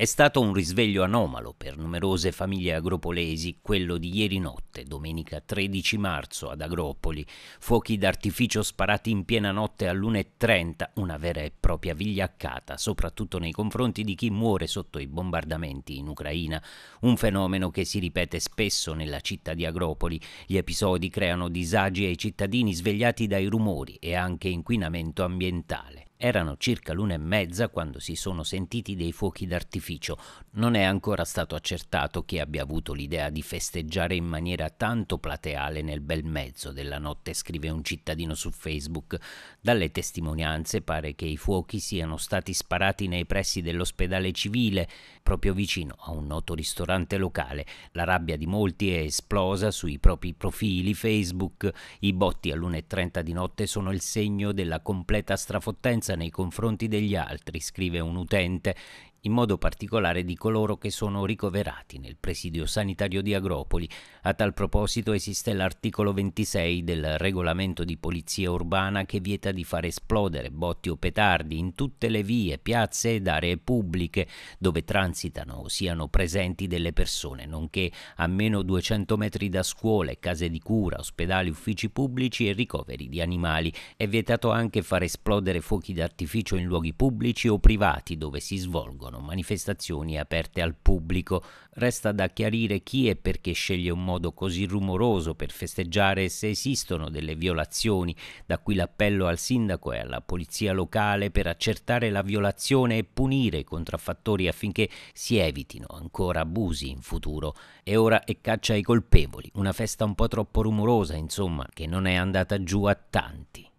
È stato un risveglio anomalo per numerose famiglie agropolesi quello di ieri notte, domenica 13 marzo ad Agropoli. Fuochi d'artificio sparati in piena notte all'1.30, una vera e propria vigliaccata, soprattutto nei confronti di chi muore sotto i bombardamenti in Ucraina. Un fenomeno che si ripete spesso nella città di Agropoli. Gli episodi creano disagi ai cittadini svegliati dai rumori e anche inquinamento ambientale. Erano circa l'una e mezza quando si sono sentiti dei fuochi d'artificio. Non è ancora stato accertato chi abbia avuto l'idea di festeggiare in maniera tanto plateale nel bel mezzo della notte, scrive un cittadino su Facebook. Dalle testimonianze pare che i fuochi siano stati sparati nei pressi dell'ospedale civile, proprio vicino a un noto ristorante locale. La rabbia di molti è esplosa sui propri profili Facebook. I botti alle 1.30 di notte sono il segno della completa strafottenza nei confronti degli altri, scrive un utente in modo particolare di coloro che sono ricoverati nel presidio sanitario di Agropoli. A tal proposito esiste l'articolo 26 del regolamento di polizia urbana che vieta di far esplodere botti o petardi in tutte le vie, piazze ed aree pubbliche dove transitano o siano presenti delle persone, nonché a meno 200 metri da scuole, case di cura, ospedali, uffici pubblici e ricoveri di animali. È vietato anche far esplodere fuochi d'artificio in luoghi pubblici o privati dove si svolgono propongono manifestazioni aperte al pubblico. Resta da chiarire chi e perché sceglie un modo così rumoroso per festeggiare e se esistono delle violazioni, da qui l'appello al sindaco e alla polizia locale per accertare la violazione e punire i contraffattori affinché si evitino ancora abusi in futuro. E ora è caccia ai colpevoli, una festa un po' troppo rumorosa, insomma, che non è andata giù a tanti.